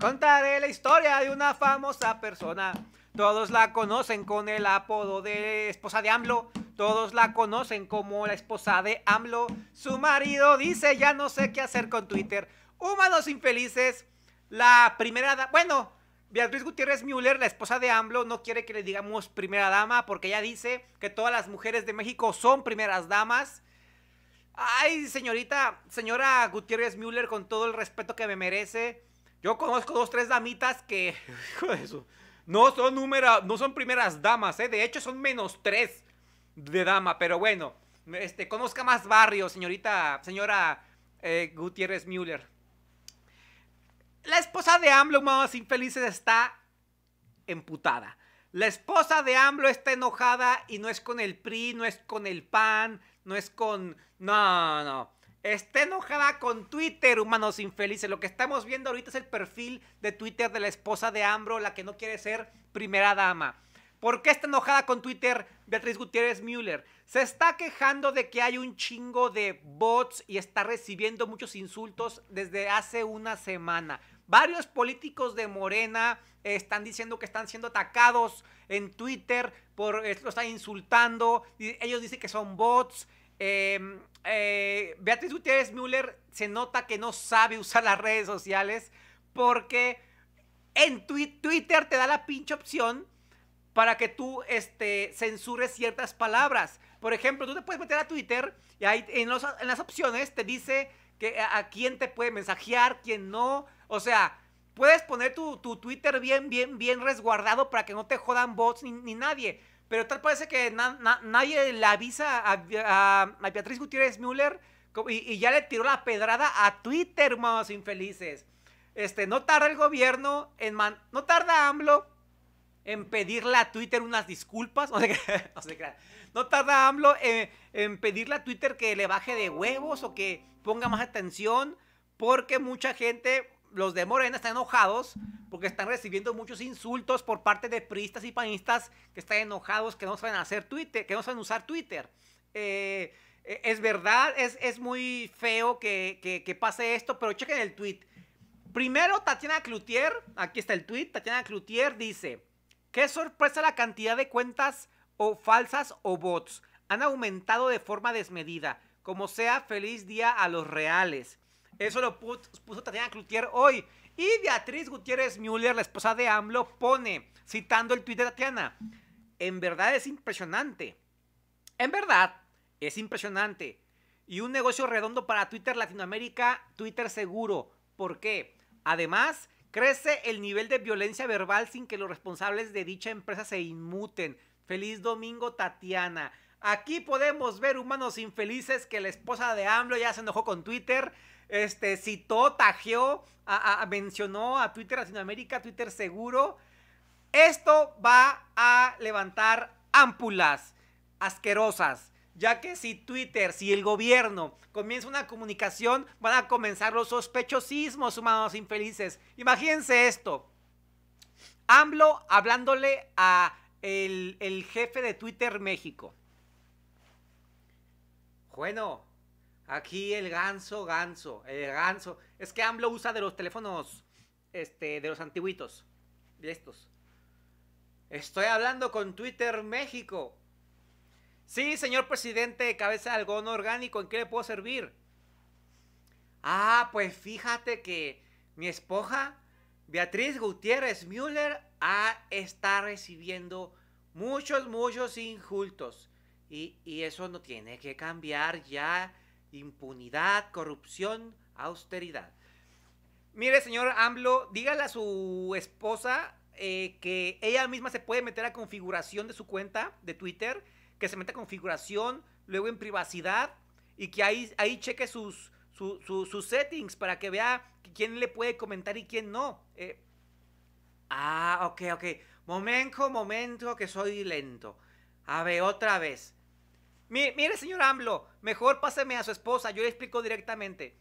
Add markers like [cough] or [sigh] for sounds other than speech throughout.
Contaré la historia de una famosa persona. Todos la conocen con el apodo de esposa de AMLO. Todos la conocen como la esposa de AMLO. Su marido dice, ya no sé qué hacer con Twitter. Humanos infelices. La primera... dama bueno, Beatriz Gutiérrez Müller, la esposa de AMLO, no quiere que le digamos primera dama porque ella dice que todas las mujeres de México son primeras damas. Ay, señorita, señora Gutiérrez Müller, con todo el respeto que me merece, yo conozco dos, tres damitas que, [laughs] hijo de eso, no son número, no son primeras damas, ¿eh? De hecho, son menos tres de dama, pero bueno, este, conozca más barrios, señorita, señora eh, Gutiérrez Müller. La esposa de AMLO, más infelices, está emputada. La esposa de AMLO está enojada y no es con el PRI, no es con el PAN, no es con... No, no. Está enojada con Twitter, humanos infelices. Lo que estamos viendo ahorita es el perfil de Twitter de la esposa de Ambro, la que no quiere ser primera dama. ¿Por qué está enojada con Twitter Beatriz Gutiérrez Müller? Se está quejando de que hay un chingo de bots y está recibiendo muchos insultos desde hace una semana. Varios políticos de Morena eh, están diciendo que están siendo atacados en Twitter por eh, lo están insultando. Ellos dicen que son bots. Em, eh, Beatriz Gutiérrez Müller se nota que no sabe usar las redes sociales porque en Twitter te da la pinche opción para que tú este, censures ciertas palabras. Por ejemplo, tú te puedes meter a Twitter y ahí en, las opciones te dice que a, quién te puede mensajear, quién no. O sea, puedes poner tu, Twitter bien, bien, bien resguardado para que no te jodan bots ni nadie pero tal parece que nadie le avisa a, Beatriz Gutiérrez Müller y, ya le tiró la pedrada a Twitter, más infelices. Este, no tarda el gobierno en no tarda AMLO en pedirle a Twitter unas disculpas, [laughs] no se no, se no tarda AMLO en, eh, en pedirle a Twitter que le baje de huevos o que ponga más atención porque mucha gente, los de Morena están enojados porque están recibiendo muchos insultos por parte de priistas y panistas que están enojados, que no saben hacer Twitter, que no saben usar Twitter. Eh, eh, es verdad, es, es muy feo que, pase esto, pero chequen el tweet. Primero, Tatiana Cloutier, aquí está el tweet, Tatiana Cloutier dice, qué sorpresa la cantidad de cuentas o falsas o bots. Han aumentado de forma desmedida. Como sea, feliz día a los reales. Eso lo puso, puso Tatiana Cloutier hoy. Y Beatriz Gutiérrez Müller, la esposa de AMLO, pone, citando el Twitter de Tatiana, en verdad es impresionante. En verdad, es impresionante. Y un negocio redondo para Twitter Latinoamérica, Twitter seguro. ¿Por qué? Además, crece el nivel de violencia verbal sin que los responsables de dicha empresa se inmuten. Feliz domingo, Tatiana. Aquí podemos ver humanos infelices que la esposa de AMLO ya se enojó con Twitter este, citó, tajeó, mencionó a Twitter Latinoamérica, Twitter seguro. Esto va a levantar ámpulas asquerosas, ya que si Twitter, si el gobierno comienza una comunicación, van a comenzar los sospechosismos humanos infelices. Imagínense esto. AMLO hablándole a el jefe de Twitter México. Bueno, Aquí el ganso, ganso, el ganso. Es que AMLO usa de los teléfonos este, de los antiguitos. De estos. Estoy hablando con Twitter México. Sí, señor presidente, cabeza de algodón orgánico, ¿en qué le puedo servir? Ah, pues fíjate que mi esposa, Beatriz Gutiérrez Müller, ha está recibiendo muchos, muchos insultos. Y, y eso no tiene que cambiar ya. Impunidad, corrupción, austeridad. Mire, señor AMLO, dígale a su esposa eh, que ella misma se puede meter a configuración de su cuenta de Twitter, que se meta a configuración, luego en privacidad, y que ahí, ahí cheque sus, sus settings para que vea quién le puede comentar y quién no. Eh, ah, ok, ok. Momento, momento, que soy lento. A ver, otra vez. Mire, mire, señor AMLO, mejor páseme a su esposa, yo le explico directamente.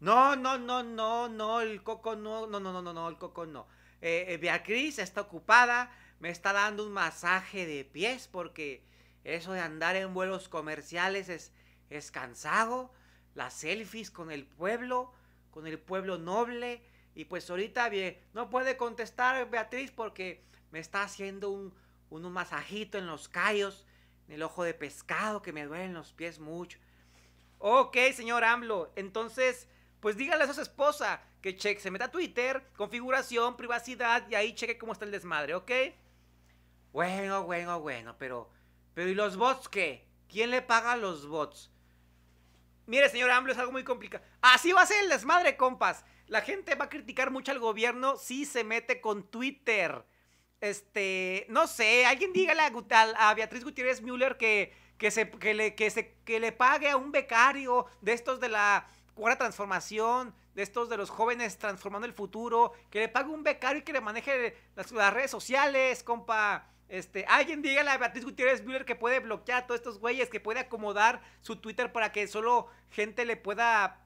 No, no, no, no, no, el coco no, no, no, no, no, el coco no. Eh, eh, Beatriz está ocupada, me está dando un masaje de pies porque eso de andar en vuelos comerciales es, es cansado. Las selfies con el pueblo, con el pueblo noble. Y pues ahorita bien, no puede contestar Beatriz porque me está haciendo un masajito en los callos el ojo de pescado que me duelen los pies mucho. Ok, señor Amblo, entonces, pues dígale a su esposa que cheque, se meta a Twitter, configuración, privacidad, y ahí cheque cómo está el desmadre, ¿ok? Bueno, bueno, bueno, pero, pero ¿y los bots qué? ¿Quién le paga a los bots? Mire, señor AMLO, es algo muy complicado. Así va a ser el desmadre, compas. La gente va a criticar mucho al gobierno si se mete con Twitter. Este, no sé, alguien dígale a, a Beatriz Gutiérrez Müller que, que, se, que, le, se, que le pague a un becario de estos de la cuarta transformación, de estos de los jóvenes transformando el futuro, que le pague un becario y que le maneje las, redes sociales, compa. Este, alguien dígale a Beatriz Gutiérrez Müller que puede bloquear a todos estos güeyes, que puede acomodar su Twitter para que solo gente le pueda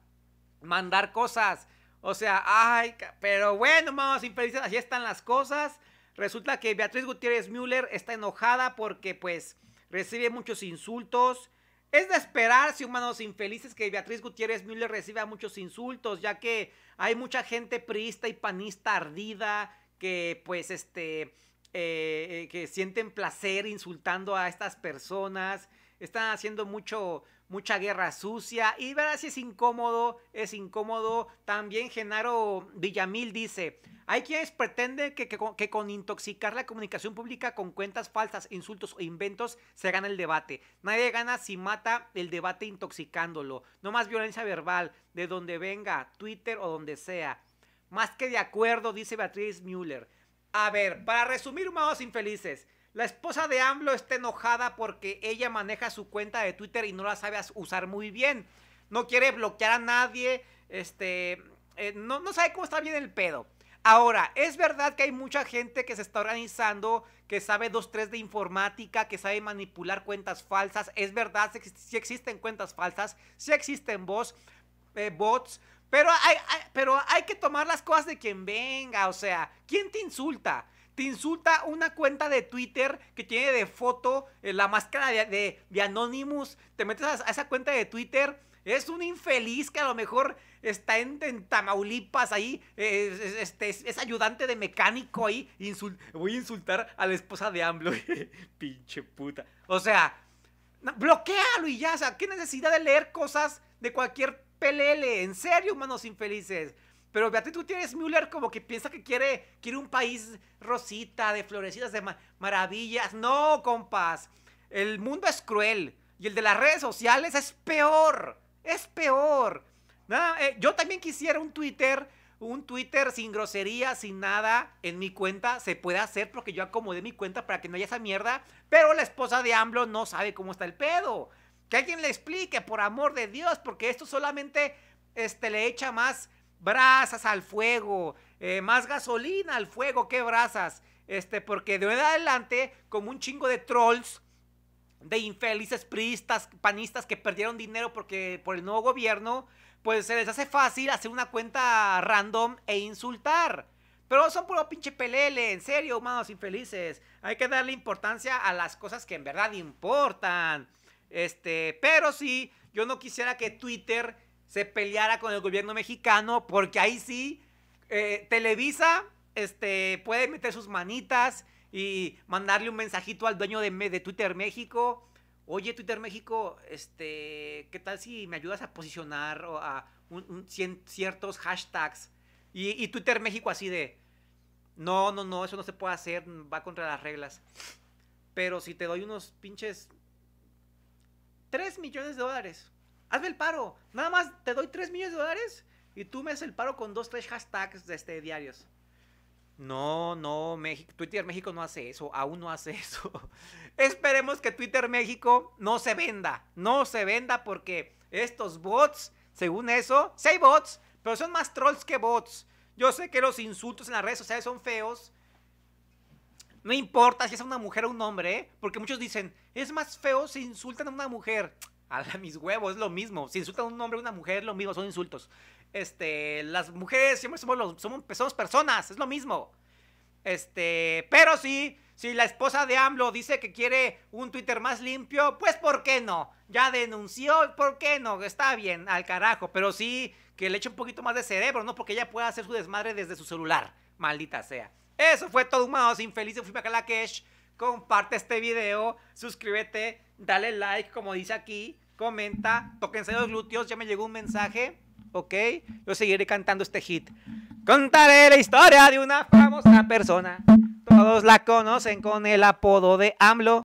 mandar cosas. O sea, ay, pero bueno, vamos infelices, así están las cosas. Resulta que Beatriz Gutiérrez Müller está enojada porque pues recibe muchos insultos. Es de esperar, humanos infelices, que Beatriz Gutiérrez Müller reciba muchos insultos, ya que hay mucha gente priista y panista ardida que pues este... Eh, eh, que sienten placer insultando a estas personas. Están haciendo mucho, mucha guerra sucia. Y verás si es incómodo, es incómodo. También Genaro Villamil dice, hay quienes pretenden que, que, con intoxicar la comunicación pública con cuentas falsas, insultos o inventos se gana el debate. Nadie gana si mata el debate intoxicándolo. No más violencia verbal, de donde venga, Twitter o donde sea. Más que de acuerdo, dice Beatriz Müller. A ver, para resumir, humanos infelices, la esposa de AMLO está enojada porque ella maneja su cuenta de Twitter y no la sabe usar muy bien. No quiere bloquear a nadie. Este. Eh, no, no sabe cómo está bien el pedo. Ahora, es verdad que hay mucha gente que se está organizando, que sabe dos, tres de informática, que sabe manipular cuentas falsas. Es verdad, si, existen cuentas falsas, si existen eh, bots, pero, hay, hay, pero hay que tomar las cosas de quien venga. O sea, ¿quién te insulta? te insulta una cuenta de Twitter que tiene de foto eh, la máscara de, Anonymous, te metes a, esa cuenta de Twitter, es un infeliz que a lo mejor está en, Tamaulipas ahí, eh, es, este, es, ayudante de mecánico ahí, voy a insultar a la esposa de AMLO, [laughs] pinche puta, o sea, bloquealo y ya, qué necesidad de leer cosas de cualquier PLL, en serio, humanos infelices. Pero tú tienes Müller como que piensa que quiere, quiere un país rosita, de florecidas, de maravillas. No, compas. El mundo es cruel. Y el de las redes sociales es peor. Es peor. Eh, yo también quisiera un Twitter. Un Twitter sin grosería, sin nada, en mi cuenta se puede hacer porque yo acomodé mi cuenta para que no haya esa mierda. Pero la esposa de AMLO no sabe cómo está el pedo. Que alguien le explique, por amor de Dios, porque esto solamente este, le echa más brasas al fuego, eh, más gasolina al fuego ¿qué brasas. Este, porque de en adelante, como un chingo de trolls, de infelices priistas, panistas que perdieron dinero porque, por el nuevo gobierno, pues se les hace fácil hacer una cuenta random e insultar. Pero son puro pinche pelele, en serio, humanos infelices. Hay que darle importancia a las cosas que en verdad importan. Este, pero sí, yo no quisiera que Twitter se peleara con el gobierno mexicano, porque ahí sí, eh, Televisa este, puede meter sus manitas y mandarle un mensajito al dueño de, de Twitter México. Oye, Twitter México, este, ¿qué tal si me ayudas a posicionar a ciertos hashtags? Y, y, Twitter México así de, no, no, no, eso no se puede hacer, va contra las reglas. Pero si te doy unos pinches 3 millones de dólares, hazme el paro, nada más te doy 3 millones de dólares y tú me haces el paro con dos, tres hashtags de este, diarios. No, no, Twitter México no hace eso, aún no hace eso. [laughs] Esperemos que Twitter México no se venda, no se venda porque estos bots, según eso, sí hay bots, pero son más trolls que bots. Yo sé que los insultos en las redes sociales son feos. No importa si es una mujer o un hombre, ¿eh? porque muchos dicen, es más feo si insultan a una mujer. A mis huevos, es lo mismo. Si insultan a un hombre o una mujer, es lo mismo, son insultos. Este, las mujeres siempre somos, somos, personas, es lo mismo. Este, pero sí, si la esposa de AMLO dice que quiere un Twitter más limpio, pues ¿por qué no? Ya denunció, ¿por qué no? Está bien, al carajo, pero sí que le eche un poquito más de cerebro, ¿no? Porque ella puede hacer su desmadre desde su celular, maldita sea. Eso fue todo, humanos infelices, fui Kalakesh comparte este video, suscríbete, dale like, como dice aquí, comenta, tóquense los glúteos, ya me llegó un mensaje, ¿ok? Yo seguiré cantando este hit. Contaré la historia de una famosa persona. Todos la conocen con el apodo de AMLO.